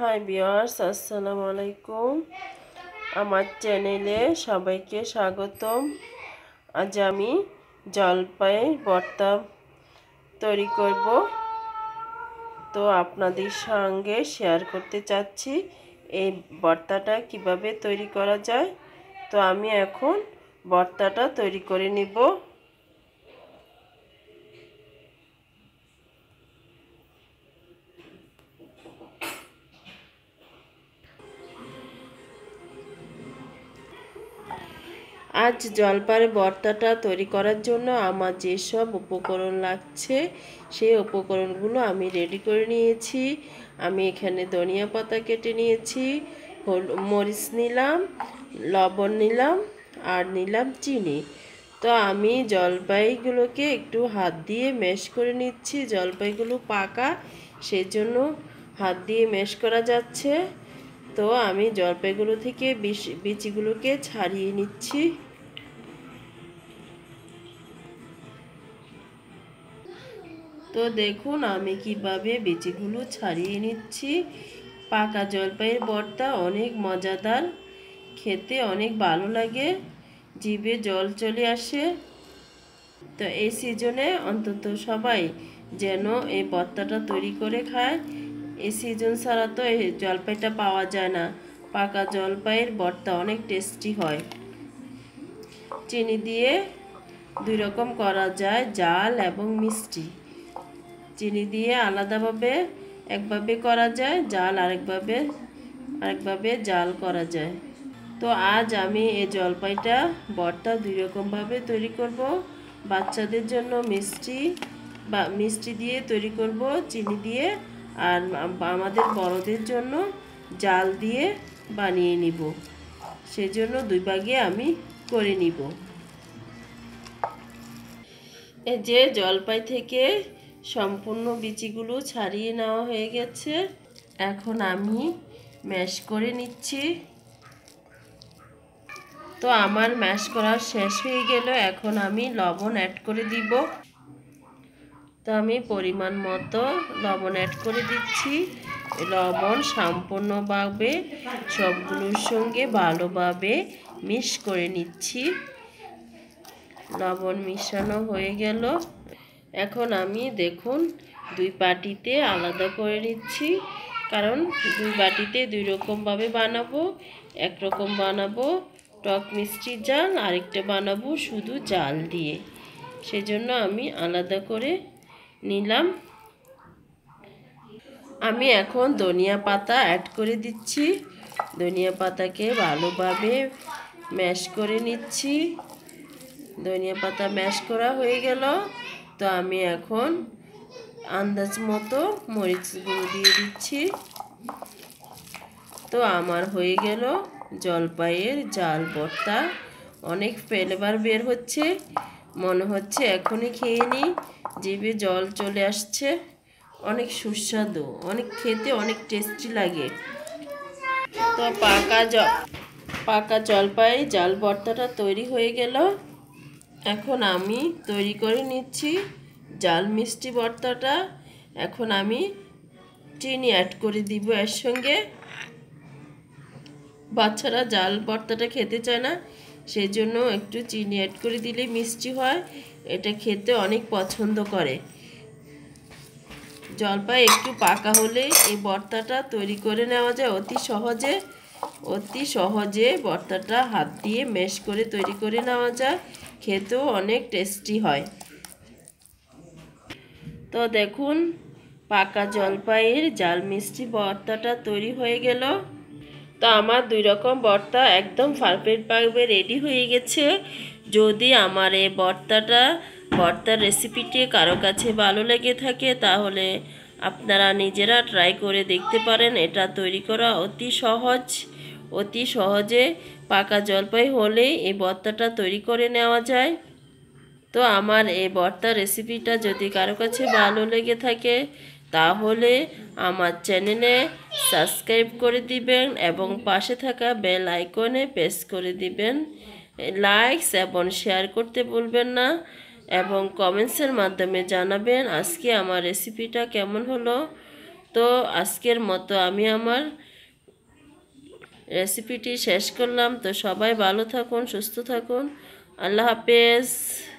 high বিয়ার্স আসসালামু আলাইকুম আমার চ্যানেলে সবাইকে স্বাগতম আজ আমি জলপাই ভর্তা তৈরি করব তো আপনাদের সঙ্গে শেয়ার করতে চাচ্ছি এই ভর্তাটা কিভাবে তৈরি করা যায় তো আমি এখন ভর্তাটা তৈরি করে নেব আজ জলপাইয়ের বর্তাটা তৈরি করার জন্য আমার যেসব উপকরণ লাগছে সেই উপকরণগুলো আমি রেডি করে নিয়েছি আমি এখানে ধনিয়া পাতা কেটে নিয়েছি মরিচ নিলাম লবণ নিলাম আর নিলাম চিনি তো আমি জলপাইগুলোকে একটু হাত দিয়ে ম্যাশ করে নিচ্ছি জলপাইগুলো পাকা সেই জন্য হাত দিয়ে ম্যাশ করা যাচ্ছে তো আমি জলপাইগুলো থেকে বিচিগুলোকে ছাড়িয়ে নিচ্ছি তো দেখুন আমি কিভাবে বিচিগুলো ছাড়িয়ে নিচ্ছি পাকা জলপাইয়ের বর্তা অনেক মজাদার খেতে অনেক ভালো লাগে জিভে জল চলে আসে তো এই সিজনে অন্তত সবাই যেন এই বর্তাটা তৈরি করে খায় এই সিজন ছাড়া তো এই জলপাইটা পাওয়া যায় না পাকা জলপাইয়ের বর্তা অনেক টেস্টি হয় চিনি দিয়ে দুই রকম করা যায় জাল এবং মিষ্টি চিনি দিয়ে আলাদাভাবে একভাবে করা যায় জাল আরেকভাবে আরেকভাবে জাল করা যায় তো আজ আমি এই জলপাইটা বরটা দুই রকমভাবে তৈরি করব বাচ্চাদের জন্য মিষ্টি বা মিষ্টি দিয়ে তৈরি করব চিনি দিয়ে আর আমাদের বড়দের জন্য জাল দিয়ে বানিয়ে নিব সেজন্য দুই ভাগে আমি করে নিব যে জলপাই থেকে সম্পূর্ণ বিচিগুলো ছাড়িয়ে নেওয়া হয়ে গেছে এখন আমি ম্যাশ করে নিচ্ছি তো আমার ম্যাশ করা শেষ হয়ে গেল এখন আমি লবণ অ্যাড করে দিব তো আমি পরিমাণ মতো লবণ অ্যাড করে দিচ্ছি লবণ সম্পূর্ণভাবে সবগুলোর সঙ্গে ভালোভাবে মিশ করে নিচ্ছি লবণ মিশানো হয়ে গেল এখন আমি দেখুন দুই বাটিতে আলাদা করে নিচ্ছি কারণ দুই বাটিতে দুই রকমভাবে বানাবো একরকম বানাবো টক মিষ্টি জাল আরেকটা বানাবো শুধু জাল দিয়ে সেজন্য আমি আলাদা করে নিলাম আমি এখন ধনিয়া পাতা অ্যাড করে দিচ্ছি ধনিয়া পাতাকে ভালোভাবে ম্যাশ করে নিচ্ছি ধনিয়া পাতা ম্যাশ করা হয়ে গেল তো আমি এখন আন্দাজ মতো মরিচ গুঁড়ো দিয়ে দিচ্ছি তো আমার হয়ে গেল জলপাইয়ের জাল ভর্তা অনেক ফ্লেভার বের হচ্ছে মনে হচ্ছে এখনই খেয়ে নিই জিভে জল চলে আসছে অনেক সুস্বাদু অনেক খেতে অনেক টেস্টি লাগে তো পাকা জ পাকা জলপাই জাল ভর্তাটা তৈরি হয়ে গেল এখন আমি তৈরি করে নিচ্ছি জাল মিষ্টি বর্তাটা এখন আমি চিনি অ্যাড করে দিব এর সঙ্গে বাচ্চারা জাল বর্তাটা খেতে চায় না সেই জন্য একটু চিনি অ্যাড করে দিলে মিষ্টি হয় এটা খেতে অনেক পছন্দ করে জলপাই একটু পাকা হলে এই বর্তাটা তৈরি করে নেওয়া যায় অতি সহজে অতি সহজে বর্তাটা হাত দিয়ে মেশ করে তৈরি করে নেওয়া যায় খেতেও অনেক টেস্টি হয় তো দেখুন পাকা জলপাইয়ের জাল মিষ্টি বর্তাটা তৈরি হয়ে গেল তো আমার দুই রকম বর্তা একদম পারফেক্ট পাকবে রেডি হয়ে গেছে যদি আমার এই বর্তাটা বর্তার রেসিপিটি কারো কাছে ভালো লেগে থাকে তাহলে আপনারা নিজেরা ট্রাই করে দেখতে পারেন এটা তৈরি করা অতি সহজ অতি সহজে পাকা জলপাই হলে এই বর্তাটা তৈরি করে নেওয়া যায় তো আমার এই বর্তা রেসিপিটা যদি কারো কাছে ভালো লেগে থাকে তাহলে আমার চ্যানেলে সাবস্ক্রাইব করে দিবেন এবং পাশে থাকা বেল আইকনে প্রেস করে দিবেন লাইকস এবং শেয়ার করতে বলবেন না এবং কমেন্টসের মাধ্যমে জানাবেন আজকে আমার রেসিপিটা কেমন হলো তো আজকের মতো আমি আমার রেসিপিটি শেষ করলাম তো সবাই ভালো থাকুন সুস্থ থাকুন আল্লাহ হাফেজ